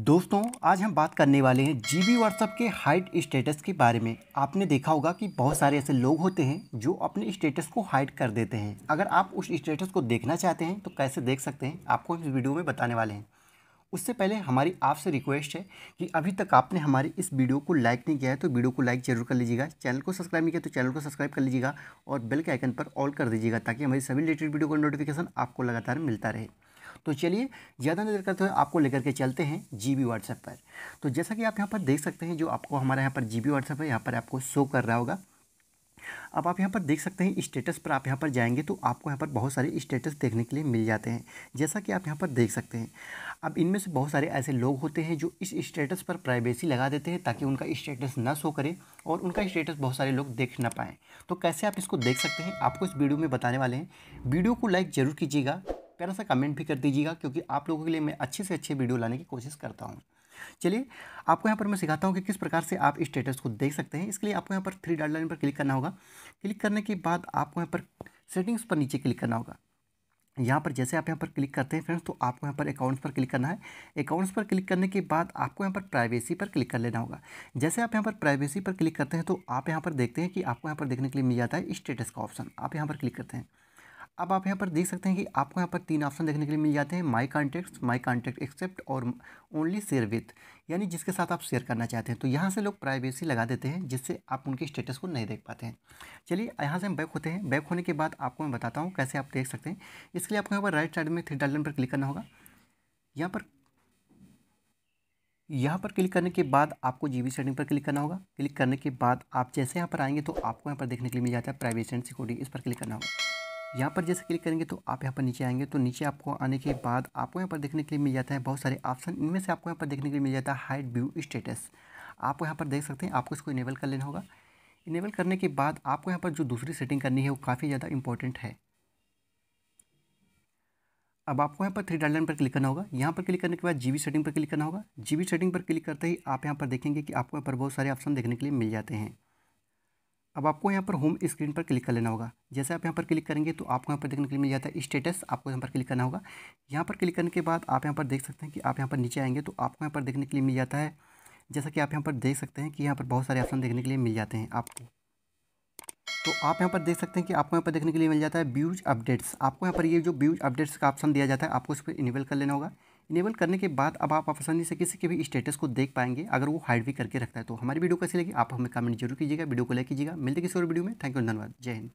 दोस्तों आज हम बात करने वाले हैं जी बी व्हाट्सअप के हाइड स्टेटस के बारे में आपने देखा होगा कि बहुत सारे ऐसे लोग होते हैं जो अपने स्टेटस को हाइड कर देते हैं अगर आप उस स्टेटस को देखना चाहते हैं तो कैसे देख सकते हैं आपको इस वीडियो में बताने वाले हैं उससे पहले हमारी आपसे रिक्वेस्ट है कि अभी तक आपने हमारे इस वीडियो को लाइक नहीं किया है तो वीडियो को लाइक जरूर कर लीजिएगा चैनल को सब्सक्राइब नहीं किया तो चैनल को सब्सक्राइब कर लीजिएगा और बेल के आइकन पर ऑल कर दीजिएगा ताकि हमारी सभी रिलेटेड वीडियो का नोटिफिकेशन आपको लगातार मिलता रहे तो चलिए ज़्यादा नज़र करते हुए आपको लेकर के चलते हैं जी बी व्हाट्सएप पर तो जैसा कि आप यहाँ पर देख सकते हैं जो आपको हमारे यहाँ पर जी बी व्हाट्सएप है यहाँ पर आपको शो कर रहा होगा अब आप यहाँ पर देख सकते हैं स्टेटस पर आप यहाँ पर जाएंगे तो आपको यहाँ पर बहुत सारे स्टेटस देखने के लिए मिल जाते हैं जैसा कि आप यहाँ पर देख सकते हैं अब इनमें से बहुत सारे ऐसे लोग होते हैं जो इस स्टेटस पर प्राइवेसी लगा देते हैं ताकि उनका स्टेटस ना शो करे और उनका स्टेटस बहुत सारे लोग देख ना पाएँ तो कैसे आप इसको देख सकते हैं आपको इस वीडियो में बताने वाले हैं वीडियो को लाइक ज़रूर कीजिएगा प्यारा सा कमेंट भी कर दीजिएगा क्योंकि आप लोगों के लिए मैं अच्छे से अच्छे वीडियो लाने की कोशिश करता हूँ चलिए आपको यहाँ पर मैं सिखाता हूँ कि किस प्रकार से आप स्टेटस को देख सकते हैं इसके लिए आपको यहाँ पर थ्री डाट लाइन पर क्लिक करना होगा क्लिक करने के बाद आपको यहाँ पर सेटिंग्स पर नीचे क्लिक करना होगा यहाँ पर जैसे आप यहाँ पर क्लिक करते हैं फ्रेंड्स तो आपको यहाँ पर अकाउंट्स पर क्लिक करना है अकाउंट्स पर क्लिक करने के बाद आपको यहाँ पर प्राइवेसी पर क्लिक कर लेना होगा जैसे आप यहाँ पर प्राइवेसी पर क्लिक करते हैं तो आप यहाँ पर देखते हैं कि आपको यहाँ पर देखने के लिए मिल जाता है स्टेटस का ऑप्शन आप यहाँ पर क्लिक करते हैं अब आप यहाँ पर देख सकते हैं कि आपको यहाँ पर तीन ऑप्शन देखने के लिए मिल जाते हैं my contacts my contact except और ओनली शेयर विथ यानी जिसके साथ आप शेयर करना चाहते हैं तो यहाँ से लोग प्राइवेसी लगा देते हैं जिससे आप उनके स्टेटस को नहीं देख पाते हैं चलिए यहाँ से हम बैक होते हैं बैक होने के बाद आपको मैं बताता हूँ कैसे आप देख सकते हैं इसके लिए आपको यहाँ पर राइट साइड में थ्री डालन पर क्लिक करना होगा यहाँ पर यहाँ पर क्लिक करने के बाद आपको जीबी सेटिंग पर क्लिक करना होगा क्लिक करने के बाद आप जैसे यहाँ पर आएंगे तो आपको यहाँ पर देखने के लिए मिल जाता है प्राइवेसी एंड सिक्योरिटी इस पर क्लिक करना होगा यहाँ पर जैसे क्लिक करेंगे तो आप यहाँ पर नीचे आएंगे तो नीचे आपको आने के बाद आपको यहाँ पर देखने के लिए मिल जाता है बहुत सारे ऑप्शन इनमें से आपको यहाँ पर देखने के लिए मिल जाता है हाइट व्यू स्टेटस आप यहाँ पर देख सकते हैं आपको इसको इनेबल कर लेना होगा इनेबल करने के बाद आपको यहाँ पर जो दूसरी सेटिंग करनी है वो काफ़ी ज़्यादा इंपॉर्टेंट है अब आपको यहाँ पर थ्री डॉट पर क्लिक करना होगा यहाँ पर क्लिक करने के बाद जी सेटिंग पर क्लिक करना होगा जी सेटिंग पर क्लिक करते ही आप यहाँ पर देखेंगे कि आपको यहाँ पर बहुत सारे ऑप्शन देखने के लिए मिल जाते हैं अब आपको यहाँ पर होम स्क्रीन पर क्लिक कर लेना होगा जैसे आप यहाँ पर क्लिक करेंगे तो आपको यहाँ पर देखने के लिए मिल जाता है स्टेटस आपको यहाँ पर क्लिक करना होगा यहाँ पर क्लिक करने के बाद आप यहाँ पर देख सकते हैं कि आप यहाँ पर नीचे आएंगे तो आपको यहाँ पर देखने के लिए मिल जाता है जैसा कि आप यहाँ पर देख सकते हैं कि यहाँ पर बहुत सारे ऑप्शन देखने के लिए मिल जाते हैं आपको तो आप यहाँ पर देख सकते हैं कि आपको यहाँ पर देखने के लिए मिल जाता है व्यूज अपडेट्स आपको यहाँ पर ये जो व्यूज अपडेट्स का ऑप्शन दिया जाता है आपको उस पर इनेबल कर लेना होगा इनेबल करने के बाद अब आप आसानी से किसी के भी स्टेटस को देख पाएंगे अगर वो हाइड भी करके रखता है तो हमारी वीडियो कैसी लगी आप हमें कमेंट जरूर कीजिएगा वीडियो को लाइक कीजिएगा मिलते किसी और वीडियो में थैंक यू धन्यवाद जय हिंद